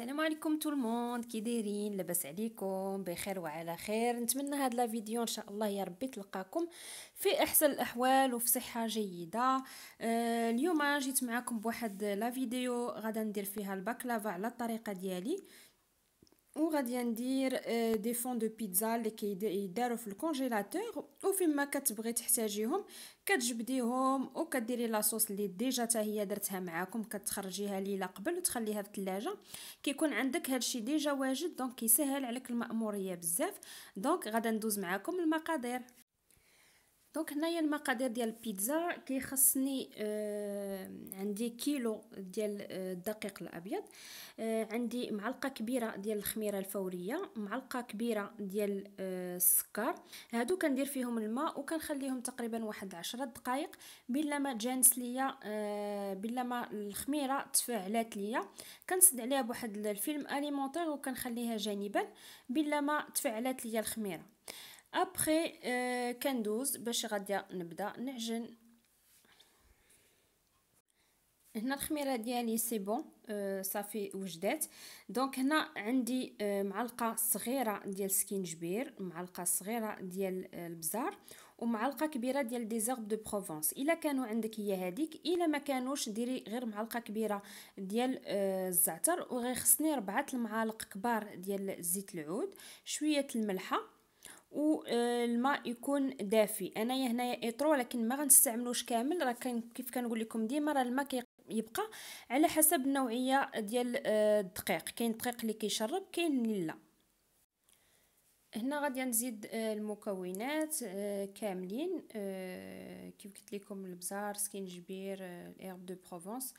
السلام عليكم تو الموند كي دايرين لاباس عليكم بخير وعلى خير نتمنى هاد لا فيديو ان شاء الله يا ربي تلقاكم في احسن الاحوال وفي صحه جيده آه اليوم جيت معاكم بواحد لا فيديو غادا ندير فيها الباكلافا على الطريقه ديالي آه وغادي ندير دي فون دو بيتزا اللي كيداروا في الكونجيلاتور وفين ما كتبغي تحتاجيهم كتجبديهم وكديري لاصوص اللي ديجا حتى هي درتها معاكم كتخرجيها ليله قبل وتخليها في الثلاجه كيكون عندك هادشي ديجا واجد دونك كيسهل عليك المأموريه بزاف دونك غادا ندوز معاكم المقادير دونك هنايا المقادير ديال البيتزا كيخصني أه عندي كيلو ديال آه، الدقيق الابيض آه، عندي معلقه كبيره ديال الخميره الفوريه معلقه كبيره ديال آه، السكر هادو كندير فيهم الماء وكنخليهم تقريبا واحد عشرة دقائق بلا ما جانس ليا بلا ما الخميره تفاعلات ليا كنسد عليها بواحد الفيلم اليمونتير وكنخليها جانبا بلا ما تفاعلات ليا الخميره ابخي كندوز باش غادي نبدا نعجن هنا الخميره ديالي سي بون آه صافي وجدات دونك هنا عندي آه معلقه صغيره ديال سكينجبير معلقه صغيره ديال آه، البزار ومعلقه كبيره ديال ديزرب دو بروفونس الا كانوا عندك هي هذيك الا ما كانوش ديري غير معلقه كبيره ديال آه، الزعتر وغير خصني ربعه المعالق كبار ديال زيت العود شويه الملحه والماء آه، يكون دافي انايا هنايا اطرو لكن ما غنستعملوش كامل راه كيف كنقول لكم ديما راه الماء يبقى على حسب النوعيه ديال آه، الدقيق كاين دقيق اللي كيشرب كاين اللي لا هنا غادي نزيد آه، المكونات آه، كاملين آه، كيف قلت لكم البزار سكينجبير الارب دو بروفونس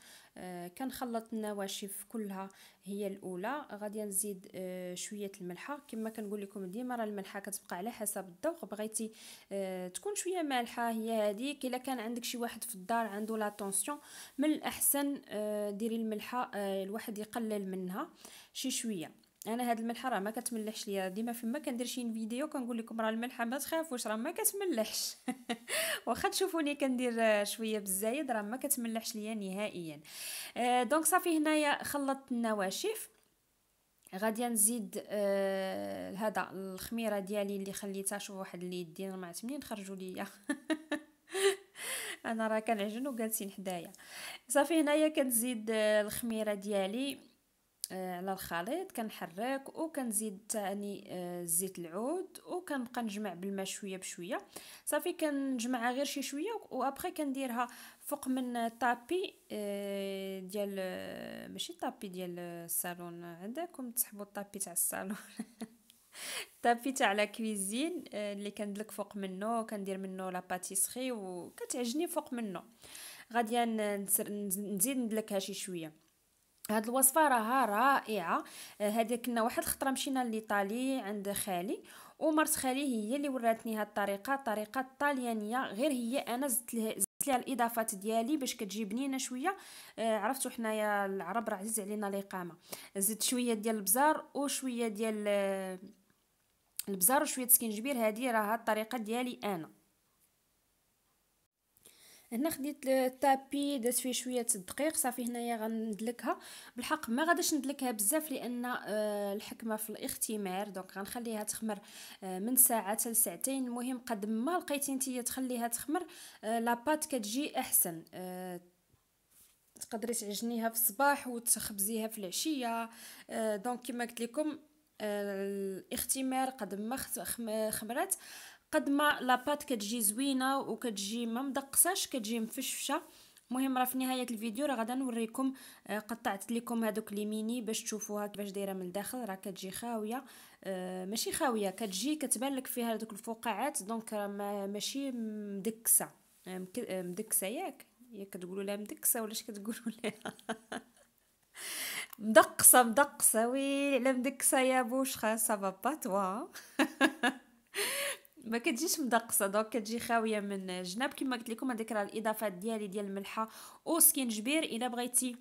كنخلط النواشف كلها هي الاولى غادي نزيد شويه الملحه كما كنقول لكم ديما راه الملحه كتبقى على حسب الذوق بغيتي تكون شويه مالحه هي هذيك الا كان عندك شي واحد في الدار عنده لا طونسيون من الاحسن ديري الملحه الواحد يقلل منها شي شويه انا هاد الملحه راه ما كتملحش ليا ديما فيما كندير شي فيديو كنقول لكم راه الملحه ما تخافوش راه ما كتملحش واخا تشوفوني كندير شويه بالزايد راه ما كتملحش ليا نهائيا آه دونك صافي هنايا خلطت النواشف غادي نزيد آه هذا الخميره ديالي اللي خليتها شوف واحد اليدين ما عرفت منين خرجوا ليا انا راه كنعجن وجالسين حدايا صافي هنايا كنزيد آه، الخميره ديالي آه، على الخليط كنحرك وكنزيد تاني آه، زيت العود وكنبقى نجمع بالماء شويه بشويه صافي كنجمعها غير شي شويه وابخي كنديرها فوق من طابي آه، ديال ماشي طابي ديال الصالون عندكم تسحبوا الطابي تاع الصالون طابي تاع لا كويزين اللي كندلك فوق منه كندير منه لا باتيسري وكتعجني فوق منه غادي نزيد ندلكها شي شويه هاد الوصفه راها رائعه آه، هذه كنا واحد الخطره مشينا لايطالي عند خالي ومرت خالي هي اللي وراتني هاد الطريقه الطريقه الطليانيه غير هي انا زدت لها الاضافات ديالي باش كتجي بنينه شويه آه عرفتوا حنايا العرب راه عزيز علينا الاقامه زدت شويه ديال البزار وشويه ديال آه، البزار وشويه سكنجبير هذه راها الطريقه ديالي انا هنا خديت التابي دازت فيه شويه الدقيق صافي هنايا غندلكها بالحق ما غاديش ندلكها بزاف لان آه، الحكمه في الاختمار دونك غنخليها تخمر آه، من ساعه حتى لساعتين المهم قد ما لقيتي نتيا تخليها تخمر آه، لاباط كتجي احسن تقدري تعجنيها في الصباح وتخبزيها في العشيه دونك كما قلت لكم الاختمار قد ما خمرات قد ما لاباط كتجي زوينه وكتجي ما مدقساش كتجي مفشفشه المهم راه في نهايه الفيديو راه غادا نوريكم آه، قطعت لكم هذوك لي ميني باش تشوفوها كيفاش دايره من الداخل راه كتجي خاويه آه، ماشي خاويه كتجي كتبان لك فيها هذوك الفقاعات دونك ماشي مدكسه آه، مدكسه ياك يا كتقولوا لها مدكسه ولا اش كتقولوا لها مدقسه مدقسه وي على مدكسه يا بوش خا سافا با توا ما كتجيش مدقصه دونك كتجي خاويه من الجناب كما قلت لكم هذيك راه الاضافات ديالي ديال الملحه وسكينجبير الا بغيتي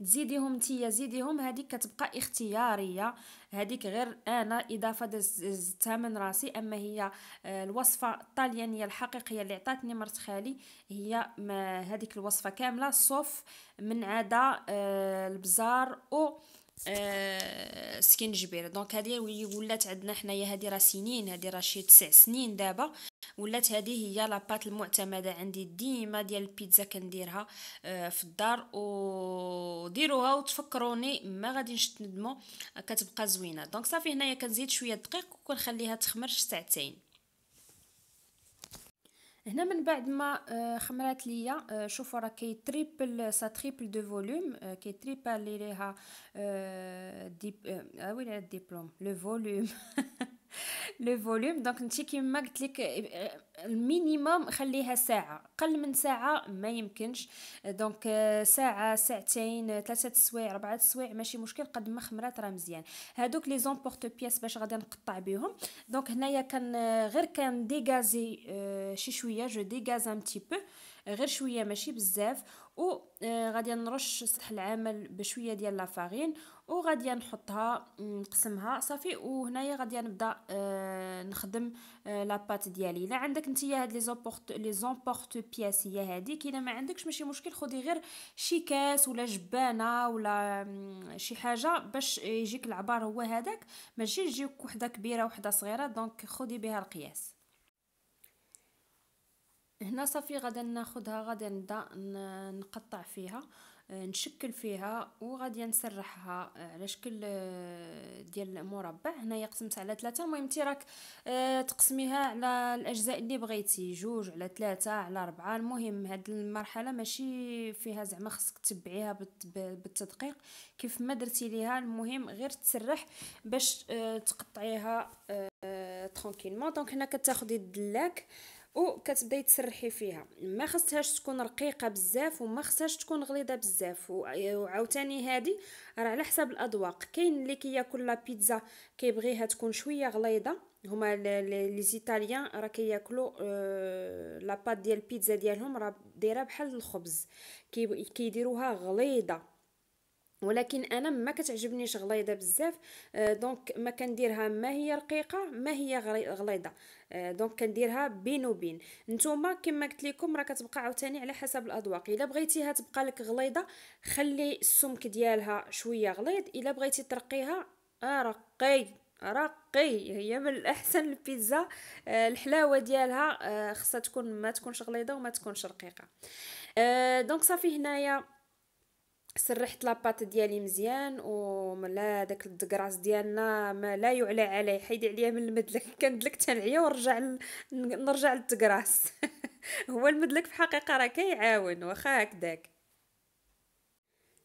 تزيديهم نتيا زيديهم هذيك كتبقى اختياريه هذيك غير انا اضافه زدتها من راسي اما هي آه، الوصفه الطليانيه الحقيقيه اللي عطاتني مرت خالي هي هذيك الوصفه كامله صوف من عدا آه، البزار و أه سكينجبير دونك هذه ولات عندنا حنايا هذه راه سنين هذه راه شي تسع سنين دابا ولات هذه هي لاباط المعتمده عندي ديما ديال البيتزا كنديرها أه في الدار وديروها وتفكروني ما غاديش تندموا كتبقى زوينه دونك صافي هنايا كنزيد شويه دقيق وكنخليها تخمر ساعتين هنا من بعد ما آه، خمرات ليا آه، شوفوا راه كي تريبل سا تريبل دو فوليوم كي تريبل ليها آه، ديب اه ويلي الدبلوم لو فوليوم لو فوليوم دونك انت كيما قلت لك المينيموم خليها ساعه قل من ساعه ما يمكنش دونك آه، ساعه ساعتين ثلاثه سوايع اربعه سوايع ماشي مشكل قد ما خمرات راه مزيان هادوك لي زومبورت بياس باش غادي نقطع بهم دونك هنايا كان آه، غير كان ديغازي آه، شي شويه جو ديغاز ان تي بو غير شويه ماشي بزاف و غادي نرش سطح العمل بشويه ديال لافارين وغادي نحطها نقسمها صافي وهنايا غادي نبدا آه نخدم آه لاباط ديالي الا عندك نتيا هاد لي زومبورت لي زومبورت بياس هي هادي كاينه ما عندكش ماشي مشكل خدي غير شي كاس ولا جبانه ولا شي حاجه باش يجيك العبار هو هذاك ماشي يجيك وحده كبيره وحده صغيره دونك خدي بها القياس هنا صافي غادا ناخدها غادي نبدا نقطع فيها آه، نشكل فيها وغادي نسرحها آه، على شكل آه، ديال مربع هنايا قسمت على ثلاثة المهم انت راك تقسميها على الاجزاء اللي بغيتي جوج على ثلاثة على أربعة المهم هاد المرحلة ماشي فيها زعما خصك تبعيها بالتدقيق كيف ما درتي ليها المهم غير تسرح باش تقطعيها ترونكيلمون دونك هنا كتاخدي الدلاك وكتبداي تسرحي فيها ما خصهاش تكون رقيقه بزاف وما خصهاش تكون غليظه بزاف وعاوتاني هذه راه على حسب الاذواق كاين اللي كياكل لا بيتزا كيبغيها تكون شويه غليظه هما لي زيتاليان راه كياكلوا آه لا بات ديال البيتزا ديالهم راه دايره بحال الخبز كيديروها غليظه ولكن انا ما كتعجبنيش غليظه بزاف آه، دونك ما كنديرها ما هي رقيقه ما هي غليظه آه، دونك كنديرها بين وبين نتوما كما قلت لكم راه كتبقى عاوتاني على حسب الاذواق الا بغيتيها تبقى لك غليظه خلي السمك ديالها شويه غليظ الا بغيتي ترقيها آه، رقي رقي هي من الاحسن البيتزا الحلاوه ديالها خصها تكون ما تكونش غليظه وما تكونش رقيقه دونك صافي هنايا سرحت لاباط ديالي مزيان وملا داك الدكراس ديالنا ما لا يعلى عليه حيد عليا من المدلك كندلك تنعيا ونرجع نرجع للدكراس هو المدلك في الحقيقه راه كيعاون واخا هكداك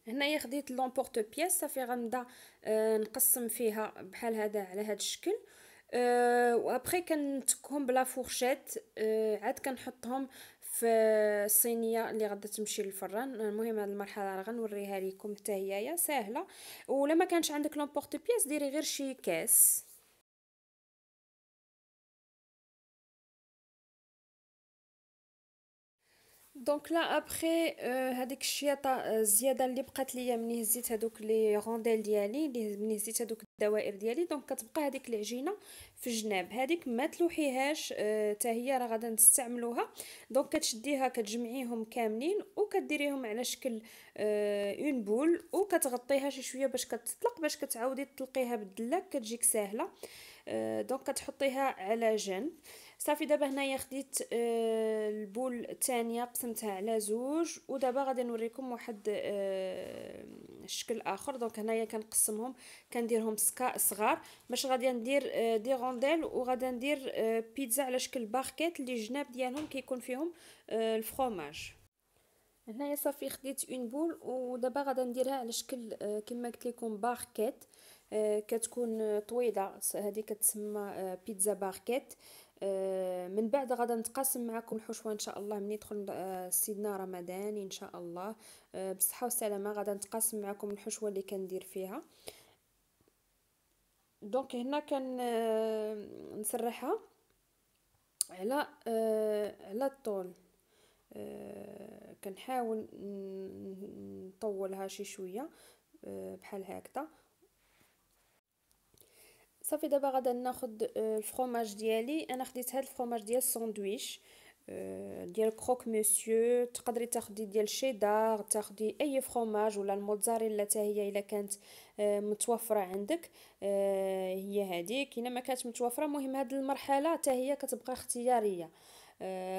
هنايا خديت لومبورت بياس صافي غنبدا أه نقسم فيها بحال هذا على هذا الشكل أه وابخي كنتكهم بلا فورشيت أه عاد كنحطهم في الصينيه اللي غدا تمشي للفران المهم هذه المرحله راه غنوريها لكم حتى هي ساهله ولما كانش عندك لومبورتي بياس ديري غير شي كاس دونك لا ابخي هذيك الشياطه آه، الزياده اللي بقات ليا ملي هزيت هذوك لي رونديل ديالي ملي هزيت هذوك الدوائر ديالي دونك كتبقى هذيك العجينه في الجناب هذيك ما تلوحيهاش حتى آه، هي راه غادا نستعملوها دونك كتشديها كتجمعيهم كاملين وكديريهم على شكل اون آه، بول وكتغطيها شي شويه باش كتطلق باش كتعاودي تطلقيها بالدلاك كتجيك ساهله دونك كتحطيها على جنب صافي دابا هنايا خديت آه، البول الثانيه قسمتها على زوج ودابا غادي نوريكم واحد الشكل آه، اخر دونك هنايا كنقسمهم كنديرهم سكا صغار باش غادي ندير آه، دي غونديل وغادي ندير بيتزا على شكل باركيت اللي الجناب ديالهم كيكون فيهم الفرomage هنايا صافي خديت اون بول ودابا غادي نديرها على شكل كما قلت لكم باركيت كتكون طويله هذه كتسمى بيتزا باركيت آه، من بعد غادا نتقاسم معكم الحشوه ان شاء الله من يدخل آه، سيدنا رمضان ان شاء الله آه، بالصحه والسلامه غادا نتقاسم معكم الحشوه اللي كندير فيها دونك هنا كان نسرحها على على الطول كنحاول نطولها شي شويه بحال هكذا صافي دابا غادا ناخد آه، الفرomage ديالي انا خديت هاد الفرomage ديال الساندويتش آه، ديال كروك مسيو تقدري تاخدي ديال شيدار تاخدي اي فرomage ولا الموتزاريلا حتى هي الا كانت آه، متوفره عندك هي هاديك الا ما كانت متوفره مهم هاد المرحله حتى هي كتبقى اختياريه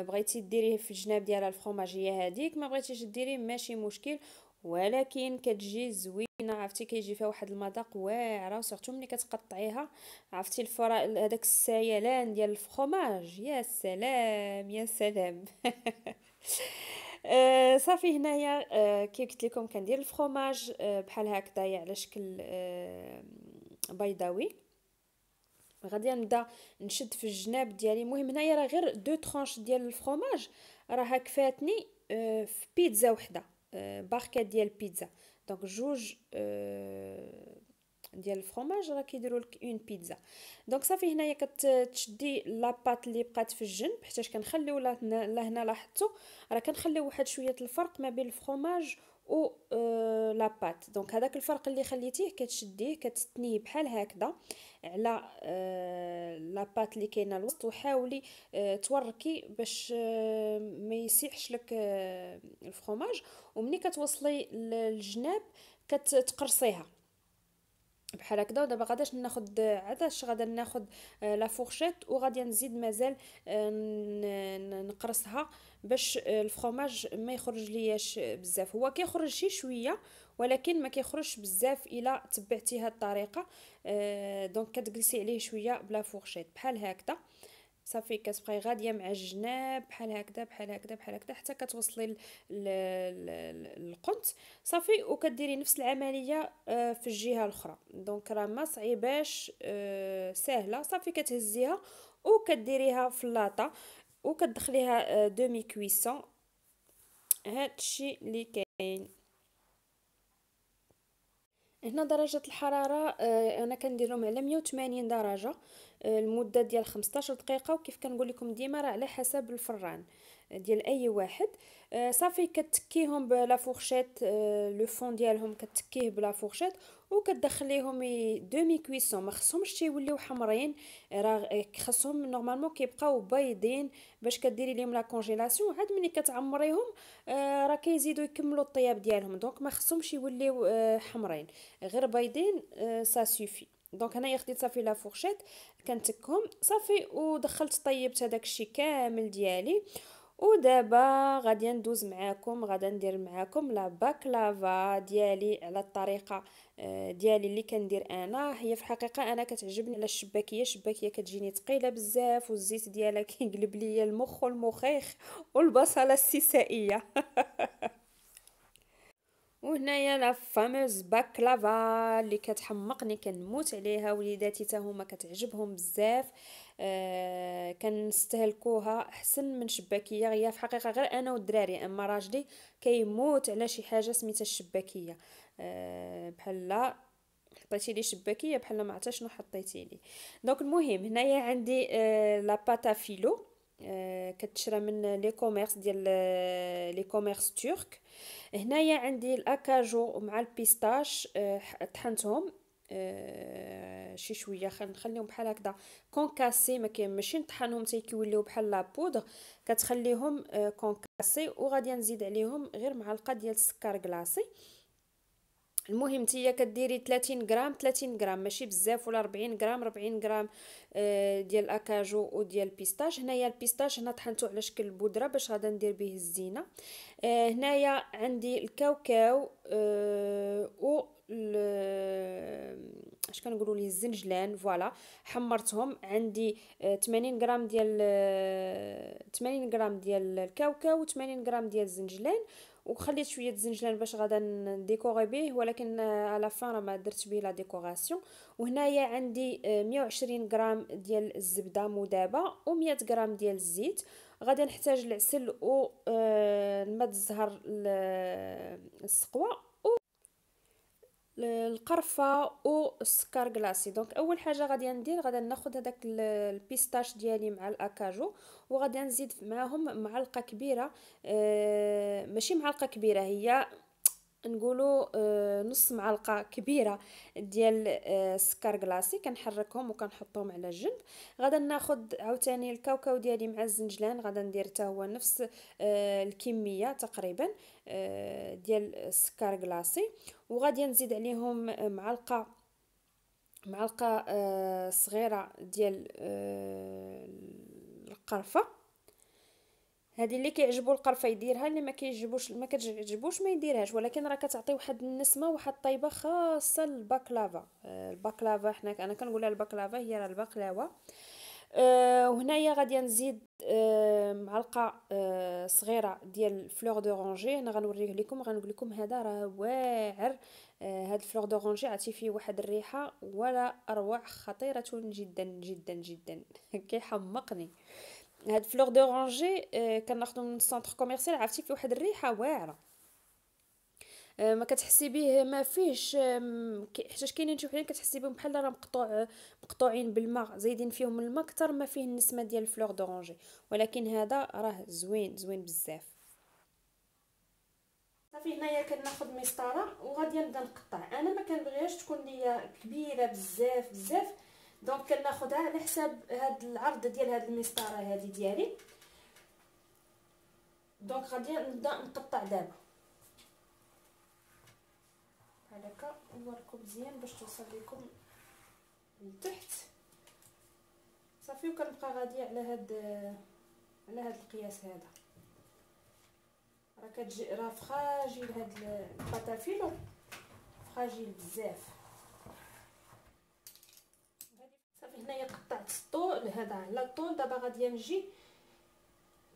بغيتي ديريه في الجناب ديال الفرomage هي هذيك ما بغيتيش ديريه ماشي مشكل ولكن كتجي زوينه عرفتي كيجي فيها واحد المذاق واعره وسورتو ملي كتقطعيها عرفتي الفرا هذاك السيلان ديال الفخوماج يا سلام يا سلام آه صافي هنايا آه كي قلت لكم كندير الفخوماج آه، بحال هكذايا على شكل آه، بيضاوي غادي نبدا نشد في الجناب ديالي المهم هنايا راه غير دو ترونش ديال الفخوماج راها كفاتني آه، في بيتزا وحده باركه ديال بيتزا دونك جوج ديال الفرماج راه كيديروا لك اون بيتزا دونك صافي هنايا كتشدي لاباط اللي بقات في الجنب حيتاش كنخليو لهنا لاحظتوا راه كنخليو واحد شويه الفرق ما بين الفرماج و اه لاباط دونك هذاك الفرق اللي خليتيه كتشديه كتثنيه بحال هكذا على اه لاباط اللي كاينه الوسط وحاولي اه توركي باش آه، ما يسيحش لك آه، الفرماج ومني كتوصلي للجناب كتقرصيها بحال هكذا ودابا غاداش ناخد عداش غادا ناخد آه، لا فورشيت وغادي نزيد مازال آه، نقرصها باش آه، الفرماج ما يخرج لياش بزاف هو كيخرج شي شويه ولكن ما كيخرجش بزاف الا تبعتي هاد الطريقه دونك كتجلسي عليه شويه بلا فورشيت بحال هكذا صافي كتبقاي غاديه مع الجناب بحال هكذا بحال هكذا بحال هكذا حتى كتوصلي للقنت صافي وكديري نفس العمليه في الجهه الاخرى دونك راه ما صعيباش سهله صافي كتهزيها وكديريها في اللاطه وكتدخليها دومي كويسون هادشي اللي كاين هنا درجة الحرارة آه، انا كنديرهم على 180 درجة آه، المدة ديال 15 دقيقة وكيف كنقول لكم ديما راه على حسب الفران ديال اي واحد آه، صافي كتكيهم بلا فورشيت آه، لو فون ديالهم كتكيه بلا فورشيت وكتدخليهم دومي كويسون ما خصهمش تيوليو حمرين راه آه، خصهم نورمالمون كيبقاو بيضين باش كديري لهم لا كونجيلاسيون عاد ملي كتعمريهم راه كيزيدو يكملوا الطياب ديالهم دونك ما خصهمش يوليو حمرين غير بيضين سا سوفي دونك هنايا خديت صافي لا فورشيت كنتكهم صافي ودخلت طيبت هذاك الشيء كامل ديالي ودابا غادي ندوز معاكم غادي ندير معاكم لا باكلافا ديالي على الطريقه آه، ديالي اللي كندير انا هي في الحقيقه انا كتعجبني على الشباكيه الشباكيه كتجيني ثقيله بزاف والزيت ديالها كيقلب ليا المخ والمخيخ والبصله السيسائيه وهنايا لا فاموز باكلافا اللي كتحمقني كنموت عليها وليداتي حتى هما كتعجبهم بزاف آه، كنستهلكوها احسن من شباكيه هي في الحقيقه غير انا والدراري اما راجلي كيموت على شي حاجه سميتها الشباكيه آه بحال حطيتي لي شباكيه بحال ما عرفت شنو حطيتي لي دونك المهم هنايا عندي آه، لا باتا فيلو آه، كتشرى من لي كوميرس ديال لي كوميرس تورك هنايا عندي الاكاجو مع البيستاش طحنتهم آه شي شويه خل نخليهم بحال هكذا كونكاسي ما كاين ماشي نطحنهم حتى كيوليو بحال لابودغ كتخليهم آه، كونكاسي وغادي نزيد عليهم غير معلقه ديال السكر كلاصي المهم انت كديري 30 غرام 30 غرام ماشي بزاف ولا 40 غرام 40 غرام آه، ديال الاكاجو وديال البيستاش هنايا البيستاش هنا طحنته على شكل بودره باش غادا ندير به الزينه آه، هنايا عندي الكاوكاو آه، و اش كنقولوا ليه الزنجلان فوالا حمرتهم عندي 80 غرام ديال 80 غرام ديال الكاوكاو و 80 غرام ديال الزنجلان وخليت شويه الزنجلان باش غادا نديكوري به ولكن على فان راه ما درت به لا ديكوراسيون وهنايا عندي 120 غرام ديال الزبده مذابه و100 غرام ديال الزيت غادي نحتاج العسل و آه، الماء الزهر آه، السقوه القرفه والسكر كلاصي دونك اول حاجه غادي ندير غادي ناخذ هذاك البيستاش ديالي مع الاكاجو وغادي نزيد معاهم معلقه كبيره اه ماشي معلقه كبيره هي نقولوا آه، نص معلقه كبيره ديال السكر آه، كلاصي كنحركهم وكنحطهم على جنب غادا ناخذ عاوتاني الكاوكاو ديالي مع الزنجلان غادا ندير حتى هو نفس آه، الكميه تقريبا ديال السكر كلاصي وغادي نزيد عليهم معلقه معلقه صغيره ديال القرفه هذه اللي كيعجبو القرفه يديرها اللي ما كيعجبوش ما كتعجبوش ما يديرهاش ولكن راه كتعطي واحد النسمه واحد الطيبه خاصه للباكلافا آه، الباكلافا حنا انا كنقولها الباكلافا هي راه البقلاوه أه وهنايا غادي نزيد آه، معلقه أه صغيره ديال فلور دورانجي انا غنوريه لكم غنقول لكم هذا راه واعر آه، هاد الفلور دورانجي عرفتي فيه واحد الريحه ولا اروع خطيره جدا جدا جدا كيحمقني هاد فلور دورانجي آه كناخذو من السنتر كوميرسيال عرفتي فيه واحد الريحه واعره آه، ما كتحسي بيه ما فيهش حيتاش كاينين شي وحدين كتحسي بهم بحال راه مقطوع مقطوعين بالماء زايدين فيهم الماء كتر ما فيه النسمه ديال الفلور دورانجي ولكن هذا راه زوين زوين بزاف صافي هنايا كناخذ مسطره وغادي نبدا نقطع انا ما كنبغيهاش تكون ليا كبيره بزاف بزاف دونك كناخذها على حساب هاد العرض ديال هاد المسطره هادي ديالي دونك غادي نبدا نقطع دابا بحال هكا نوريكم مزيان باش توصل لكم لتحت صافي وكنبقى غادي على هاد على هاد القياس هذا راه كتجي راه فراجيل هاد الباتافيلو فراجيل بزاف هنايا قطعت الطول هذا على الطول دابا غادي نجي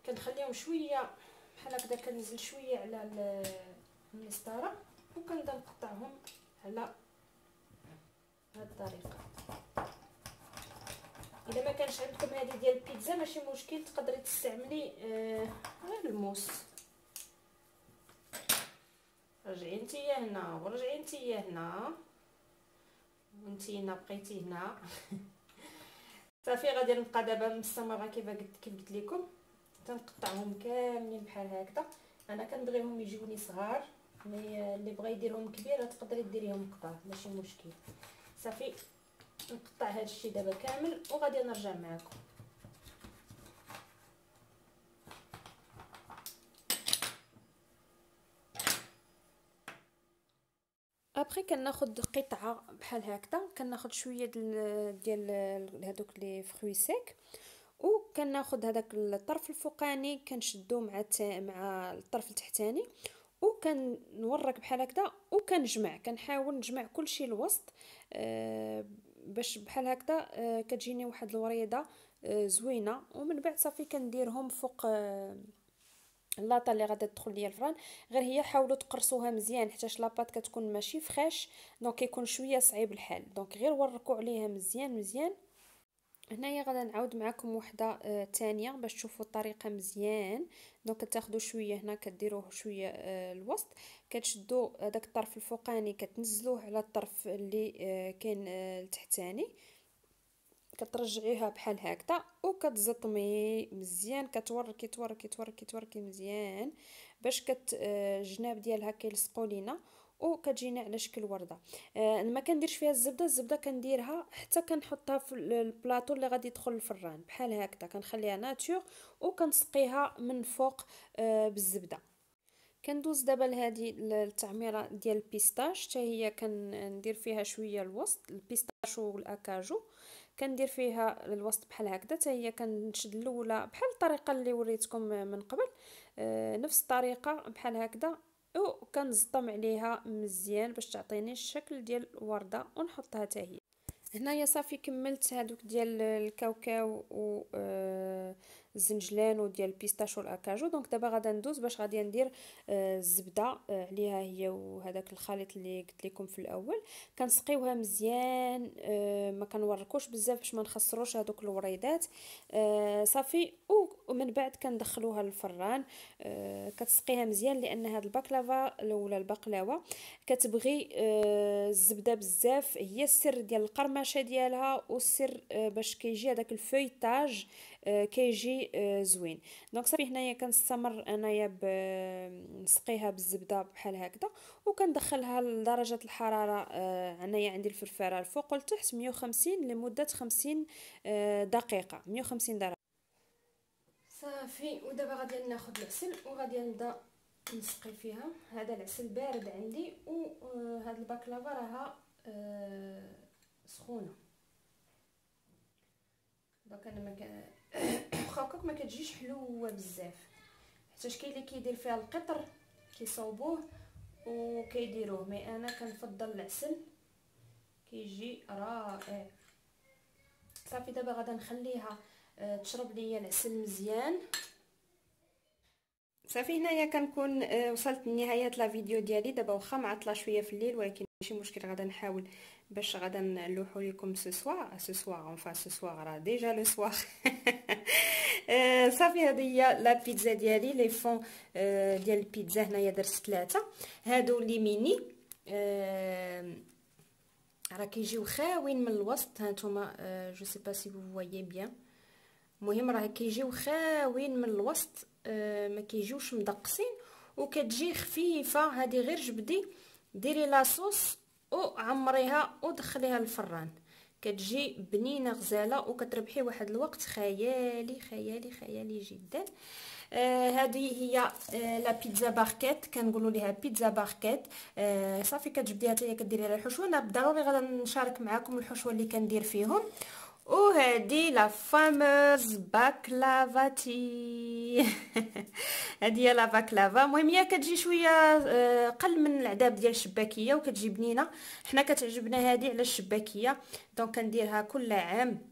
كنخليهم شويه بحال هكذا كنزل شويه على المسطره وكنبدا نقطعهم على هذه الطريقه الا ما كانش عندكم هذه ديال البيتزا ماشي مشكل تقدري تستعملي آه غير الموس رجعي نتيا هنا ورجعي نتيا هنا وانتي هنا بقيتي هنا صافي غادي نبقى دابا مستمره كيف قلت كيف قلت لكم تنقطعهم كاملين بحال هكذا انا كنبغيهم يجوني صغار مي اللي بغى يديرهم كبيره تقدري ديريهم كبار ماشي مشكل صافي نقطع هذا الشيء دابا كامل وغادي نرجع معكم ابخي كناخذ قطعه بحال هكذا كناخذ شويه ديال هذوك لي فروي سيك وكناخذ هذاك الطرف الفوقاني كنشدو مع مع الطرف التحتاني وكنورك بحال هكذا وكنجمع كنحاول نجمع كلشي الوسط باش بحال هكذا كتجيني واحد الوريضه زوينه ومن بعد صافي كنديرهم فوق أه اللاطه اللي غادا تدخل ليا الفران غير هي حاولوا تقرصوها مزيان حيتاش لاباط كتكون ماشي فخاش دونك كيكون شويه صعيب الحال دونك غير وركوا عليها مزيان مزيان هنايا غادا نعاود معكم وحده آه تانية باش تشوفوا الطريقه مزيان دونك كتاخذوا شويه هنا كديروه شويه آه الوسط كتشدوا آه، هذاك الطرف الفوقاني كتنزلوه على الطرف اللي آه كاين التحتاني آه كترجعيها بحال هكذا وكتزطمي مزيان كتوركي توركي توركي توركي مزيان باش كت الجناب آه، ديالها كيلصقوا لينا وكتجينا على شكل ورده آه ما كنديرش فيها الزبده الزبده كنديرها حتى كنحطها في البلاطو اللي غادي يدخل الفران بحال هكذا كنخليها ناتور وكنسقيها من فوق آه بالزبده كندوز دابا لهذه التعميره ديال البيستاش حتى هي كندير فيها شويه الوسط البيستاش والاكاجو كندير فيها الوسط بحال هكذا حتى هي كنشد الاولى بحال الطريقه اللي وريتكم من قبل آه نفس الطريقه بحال هكذا وكنزطم عليها مزيان باش تعطيني الشكل ديال الورده ونحطها حتى هي هنايا صافي كملت هادوك ديال الكاوكاو و آه الزنجلان وديال البيستاشو والاكاجو دونك دابا غادا ندوز باش غادي ندير الزبده آه، آه، عليها هي وهذاك الخليط اللي قلت لكم في الاول كنسقيوها مزيان آه، ما كنوركوش بزاف باش ما نخسروش هذوك الوريدات صافي ومن بعد كندخلوها للفران كتسقيها مزيان لان هاد الباكلافا ولا البقلاوه كتبغي الزبده بزاف هي السر ديال القرمشه ديالها والسر باش كيجي هذاك الفويتاج آه، كيجي آه، زوين دونك صافي هنايا كنستمر انايا نسقيها بالزبده بحال هكذا وكندخلها لدرجه الحراره هنايا آه، عندي الفرفاره الفوق والتحت 150 لمده 50 دقيقه 150 درجه صافي ودابا غادي ناخذ العسل وغادي نبدا نسقي فيها هذا العسل بارد عندي وهاد الباكلافا راها سخونه دونك انا ما واخا هكاك ما كتجيش حلوه بزاف حيتاش كاين اللي كيدير فيها القطر كيصاوبوه وكيديروه مي انا كنفضل العسل كيجي رائع صافي دابا غادي نخليها آه، تشرب ليا العسل مزيان صافي هنايا كنكون آه، وصلت لنهايه لا فيديو ديالي دابا واخا معطله شويه في الليل ولكن ماشي مشكل غادي نحاول باش غدا نلوحو لكم سو سوا انفا سوا راه ديجا لو سوا صافي هذه هي لا بيتزا ديالي لي فون euh, ديال البيتزا هنايا درت ثلاثه هادو لي ميني euh, راه كيجيو خاوين من الوسط هانتوما جو سي با سي فو فوايي بيان المهم راه كيجيو خاوين من الوسط euh, ما كيجيوش مدقسين وكتجي خفيفه هذه غير جبدي ديري لاصوص وعمريها ودخليها للفران كتجي بنينه غزاله وكتربحي واحد الوقت خيالي خيالي خيالي جدا هذه آه هي آه، لا بيتزا باركيت كنقولوا لها بيتزا باركيت آه صافي كتجبديها حتى هي كديري لها الحشوه انا بالضروري غادي نشارك معكم الحشوه اللي كندير فيهم وهذه لا فاموز باكلافاتي هذه هي لا باكلافا المهم هي كتجي شويه آه، قل من العذاب ديال الشباكيه وكتجي بنينه حنا كتعجبنا هذه على الشباكيه دونك كنديرها كل عام